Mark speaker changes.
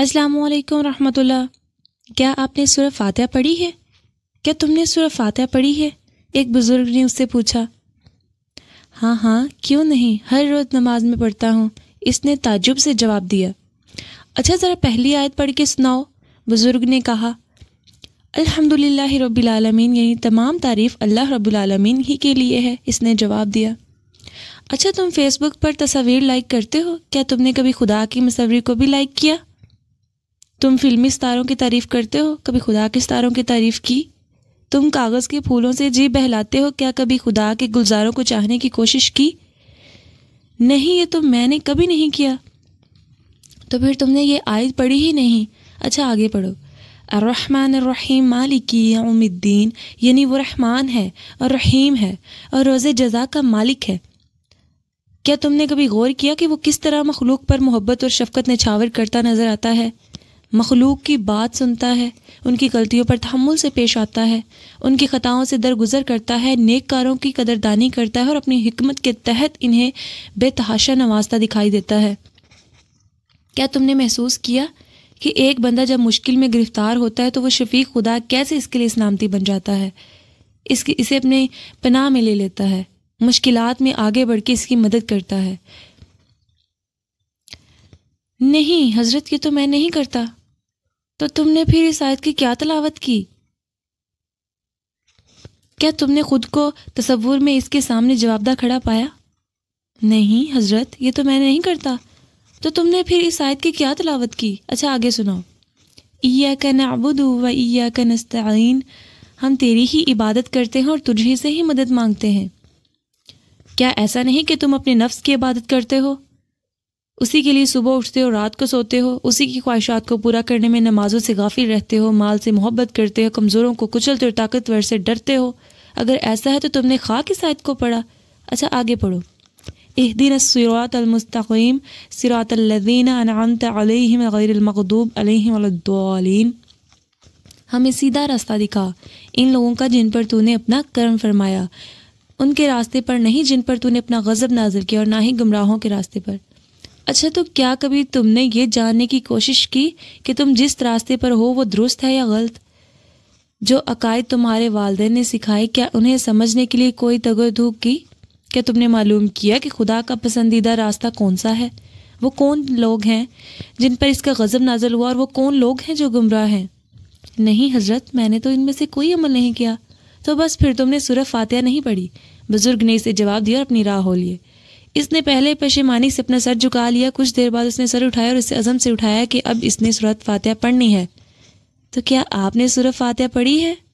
Speaker 1: अस्सलाम रहमतुल्लाह क्या आपने सूर्य फातह पढ़ी है क्या तुमने सूर्य फातह पढ़ी है एक बुज़ुर्ग ने उससे पूछा हाँ हाँ क्यों नहीं हर रोज़ नमाज में पढ़ता हूँ इसने ताजुब से जवाब दिया अच्छा ज़रा पहली आयत पढ़ के सुनाओ बुज़ुर्ग ने कहा अल्हम्दुलिल्लाह रब्बिल आलमीन यानी तमाम तारीफ़ अल्लाह रब्बिल आलमीन ही के लिए है इसने जवाब दिया अच्छा तुम फेसबुक पर तस्वीर लाइक करते हो क्या तुमने कभी खुदा की मसवरी को भी लाइक किया तुम फिल्मी सितारों की तारीफ़ करते हो कभी खुदा के सितारों की तारीफ़ की तुम कागज़ के फूलों से जी बहलाते हो क्या कभी खुदा के गुलजारों को चाहने की कोशिश की नहीं ये तो मैंने कभी नहीं किया तो फिर तुमने ये आयत पढ़ी ही नहीं अच्छा आगे पढ़ो अर्रहमान रहीम मालिकी उम्मीद्दीन यानी वो रहमान है और रहीम है और रोज़ जजा का मालिक है क्या तुमने कभी गौर किया कि वो किस तरह मखलूक पर मोहब्बत और शफकत नछावर करता नज़र आता है मखलूक की बात सुनता है उनकी गलतियों पर तहमुल से पेश आता है उनकी ख़ताओं से दरगुजर करता है नेक कारों की कदरदानी करता है और अपनी हमत के तहत इन्हें बेतहाशा नवाजता दिखाई देता है क्या तुमने महसूस किया कि एक बंदा जब मुश्किल में गिरफ्तार होता है तो वह शफीक खुदा कैसे इसके लिए सलामती बन जाता है इसकी इसे अपने पनाह में ले लेता है मुश्किल में आगे बढ़ के इसकी मदद करता है नहीं हजरत ये तो मैं नहीं करता तो तुमने फिर इस आयत की क्या तलावत की क्या तुमने खुद को तस्वूर में इसके सामने जवाबदार खड़ा पाया नहीं हजरत ये तो मैं नहीं करता तो तुमने फिर इस आयत की क्या तलावत की अच्छा आगे सुनाओ ईया का नबुद व ईया का नस्तीन हम तेरी ही इबादत करते हैं और तुझे से ही मदद मांगते हैं क्या ऐसा नहीं कि तुम अपने नफ्स की इबादत करते हो उसी के लिए सुबह उठते हो रात को सोते हो उसी की ख्वाहिशात को पूरा करने में नमाजों से गाफिल रहते हो माल से मोहब्बत करते हो कमज़ोरों को कुचलते और ताकतवर से डरते हो अगर ऐसा है तो तुमने खा के सायद को पढ़ा अच्छा आगे पढ़ो एह दिन सिरात सिरातलमकदूब अलहमदीन हमें सीधा रास्ता दिखा इन लोगों का जिन पर तूने अपना कर्म फरमाया उनके रास्ते पर नहीं जिन पर तूने अपना गज़ब नाजिल किया और ना ही गुमराहों के रास्ते पर अच्छा तो क्या कभी तुमने ये जानने की कोशिश की कि तुम जिस रास्ते पर हो वो दुरुस्त है या गलत जो अकायद तुम्हारे वालदे ने सिखाए क्या उन्हें समझने के लिए कोई तगड़धूक की क्या तुमने मालूम किया कि खुदा का पसंदीदा रास्ता कौन सा है वो कौन लोग हैं जिन पर इसका गज़ब नाजल हुआ और वो कौन लोग हैं जो गुमराह हैं नहीं हजरत मैंने तो इनमें से कोई अमल नहीं किया तो बस फिर तुमने सूरह फातिहा नहीं पढ़ी बुज़ुर्ग ने इसे जवाब दिया और अपनी राह हो लिए इसने पहले पेशेमानी से अपना सर झुका लिया कुछ देर बाद उसने सर उठाया और इसे अजम से उठाया कि अब इसने सूरत फातिहा पढ़नी है तो क्या आपने सूरत फातिहा पढ़ी है